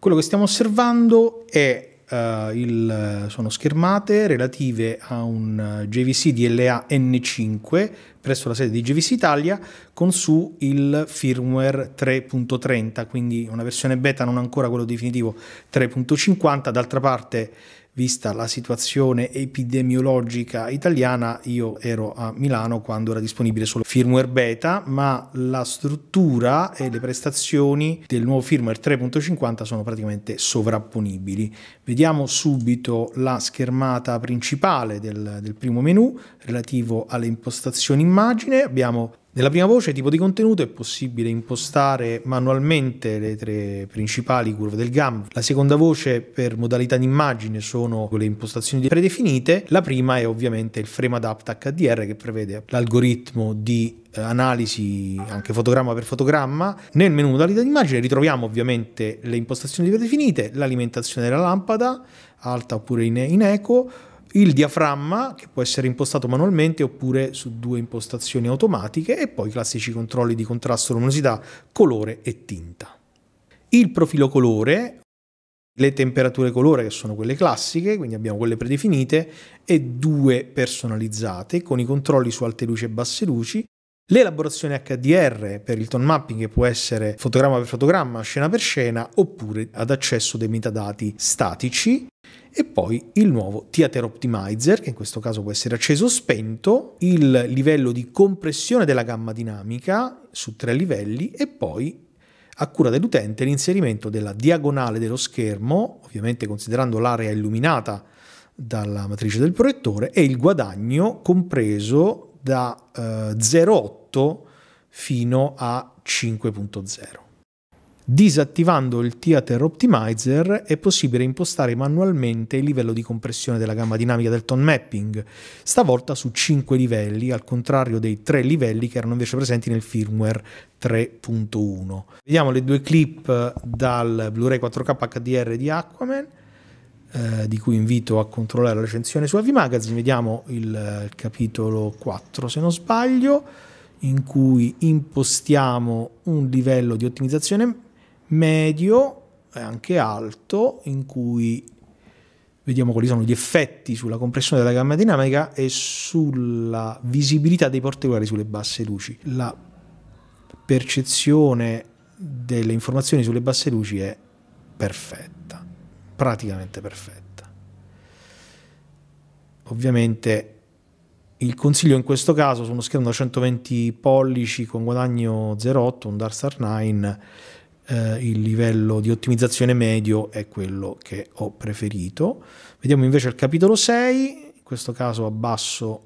Quello che stiamo osservando è, uh, il, sono schermate relative a un eh, JVC DLA N5 presso la sede di JVC Italia con su il firmware 3.30, quindi una versione beta non ancora quello definitivo 3.50. D'altra parte vista la situazione epidemiologica italiana, io ero a Milano quando era disponibile solo firmware beta, ma la struttura e le prestazioni del nuovo firmware 3.50 sono praticamente sovrapponibili. Vediamo subito la schermata principale del, del primo menu relativo alle impostazioni immagine. Abbiamo nella prima voce tipo di contenuto è possibile impostare manualmente le tre principali curve del GAM. La seconda voce per modalità di immagine sono le impostazioni predefinite, la prima è ovviamente il frame adapt HDR che prevede l'algoritmo di eh, analisi anche fotogramma per fotogramma. Nel menu modalità di immagine ritroviamo ovviamente le impostazioni predefinite, l'alimentazione della lampada alta oppure in, in eco, il diaframma che può essere impostato manualmente oppure su due impostazioni automatiche e poi i classici controlli di contrasto, luminosità, colore e tinta. Il profilo colore, le temperature colore che sono quelle classiche, quindi abbiamo quelle predefinite e due personalizzate con i controlli su alte luci e basse luci, l'elaborazione HDR per il tone mapping che può essere fotogramma per fotogramma, scena per scena oppure ad accesso dei metadati statici e poi il nuovo Theater Optimizer, che in questo caso può essere acceso o spento, il livello di compressione della gamma dinamica su tre livelli e poi a cura dell'utente l'inserimento della diagonale dello schermo, ovviamente considerando l'area illuminata dalla matrice del proiettore, e il guadagno compreso da eh, 0,8 fino a 5.0. Disattivando il Theater Optimizer è possibile impostare manualmente il livello di compressione della gamma dinamica del tone mapping, stavolta su 5 livelli, al contrario dei 3 livelli che erano invece presenti nel firmware 3.1. Vediamo le due clip dal Blu-ray 4K HDR di Aquaman. Eh, di cui invito a controllare la recensione su Avi Magazine, vediamo il, eh, il capitolo 4 se non sbaglio, in cui impostiamo un livello di ottimizzazione medio e anche alto in cui vediamo quali sono gli effetti sulla compressione della gamma dinamica e sulla visibilità dei particolari sulle basse luci. La percezione delle informazioni sulle basse luci è perfetta, praticamente perfetta. Ovviamente il consiglio in questo caso su uno schermo da 120 pollici con guadagno 0,8, un Darstar 9 eh, il livello di ottimizzazione medio è quello che ho preferito. Vediamo invece il capitolo 6, in questo caso abbasso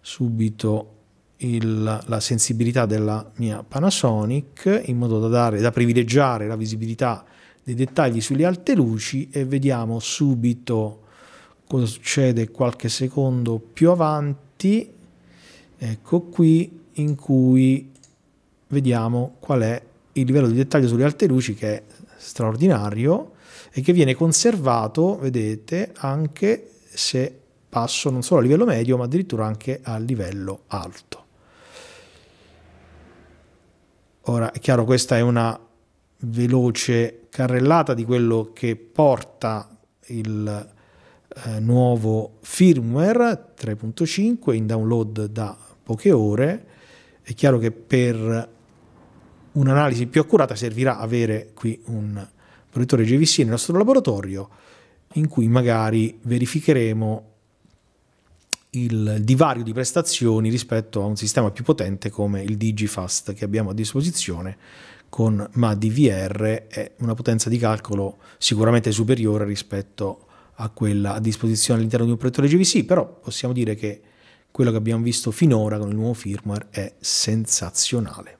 subito il, la sensibilità della mia Panasonic in modo da, dare, da privilegiare la visibilità dei dettagli sulle alte luci e vediamo subito cosa succede qualche secondo più avanti ecco qui in cui vediamo qual è il livello di dettaglio sulle alte luci che è straordinario e che viene conservato, vedete, anche se passo non solo a livello medio ma addirittura anche a livello alto. Ora è chiaro questa è una veloce carrellata di quello che porta il eh, nuovo firmware 3.5 in download da poche ore. È chiaro che per un'analisi più accurata servirà avere qui un proiettore JVC nel nostro laboratorio in cui magari verificheremo il divario di prestazioni rispetto a un sistema più potente come il DigiFast che abbiamo a disposizione con MADVR è una potenza di calcolo sicuramente superiore rispetto a quella a disposizione all'interno di un proiettore GVC, però possiamo dire che quello che abbiamo visto finora con il nuovo firmware è sensazionale.